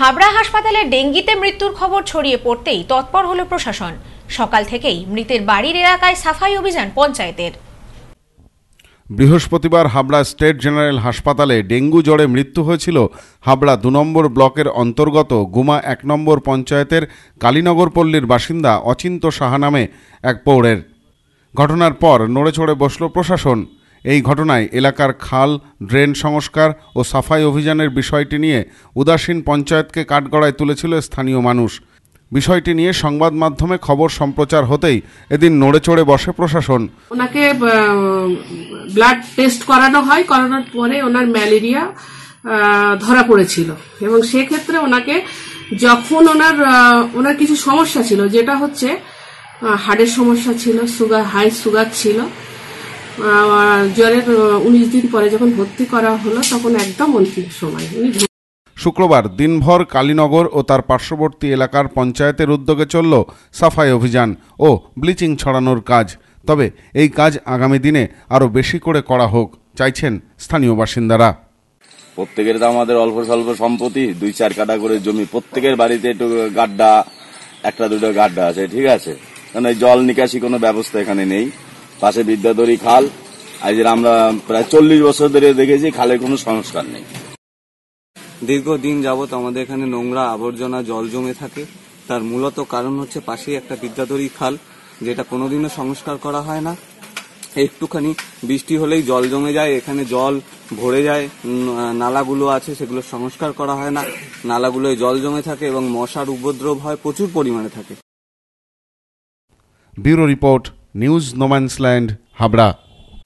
হাবড়া হাসপাতালে ডেঙ্গিতে মৃত্যুর খবর ছড়িয়ে পড়তেই তৎপর হল প্রশাসন সকাল থেকেই মৃতের বাড়ির এলাকায় সাফাই অভিযান পঞ্চায়েতের বৃহস্পতিবার হাবড়া স্টেট জেনারেল হাসপাতালে ডেঙ্গু জ্বরে মৃত্যু হয়েছিল হাবড়া দু নম্বর ব্লকের অন্তর্গত গুমা এক নম্বর পঞ্চায়েতের কালীনগর পল্লীর বাসিন্দা অচিন্ত সাহা নামে এক পৌরের ঘটনার পর নড়েচড়ে বসল প্রশাসন এই ঘটনায় এলাকার খাল ড্রেন সংস্কার ও সাফাই অভিযানের বিষয়টি নিয়ে উদাসীন পঞ্চায়েতকে কাঠগড়ায় তুলেছিল স্থানীয় মানুষ বিষয়টি নিয়ে সংবাদ মাধ্যমে খবর সম্প্রচার হতেই এদিন নড়ে চড়ে বসে প্রশাসন ওনাকে ব্লাড টেস্ট করানো হয় করানোর পরে ওনার ম্যালেরিয়া ধরা পড়েছিল এবং সেক্ষেত্রে ওনাকে যখন ওনার ওনার কিছু সমস্যা ছিল যেটা হচ্ছে হার্টের সমস্যা ছিল সুগার হাই সুগার ছিল জ্বরের উনিশ দিন পরে যখন ভর্তি করা হলো তখন একদম অন্তিম সময় শুক্রবার দিনভর কালীনগর ও তার পার্শ্ববর্তী এলাকার পঞ্চায়েতের উদ্যোগে চলল সাফাই অভিযান ও ব্লিচিং ছড়ানোর কাজ তবে এই কাজ আগামী দিনে আরও বেশি করে করা হোক চাইছেন স্থানীয় বাসিন্দারা প্রত্যেকের তো আমাদের অল্প স্বল্প সম্পত্তি দুই চার কাটা করে জমি প্রত্যেকের বাড়িতে একটু গাড্ডা একটা দুটো গাড্ডা আছে ঠিক আছে মানে জল নিকাশি কোনো ব্যবস্থা এখানে নেই পাশে বিদ্যাধরী খাল আজ আমরা প্রায় চল্লিশ বছর ধরে দেখেছি খালের কোনো সংস্কার নেই দীর্ঘদিন যাবৎ আমাদের এখানে নোংরা আবর্জনা জল জমে থাকে তার মূলত কারণ হচ্ছে পাশেই একটা বিদ্যাধরী খাল যেটা কোনোদিনও সংস্কার করা হয় না একটুখানি বৃষ্টি হলেই জল জমে যায় এখানে জল ভরে যায় নালাগুলো আছে সেগুলো সংস্কার করা হয় না নালাগুলোয় জল জমে থাকে এবং মশার উপদ্রব হয় প্রচুর পরিমাণে থাকে bureau report News No Man's Land, Habra.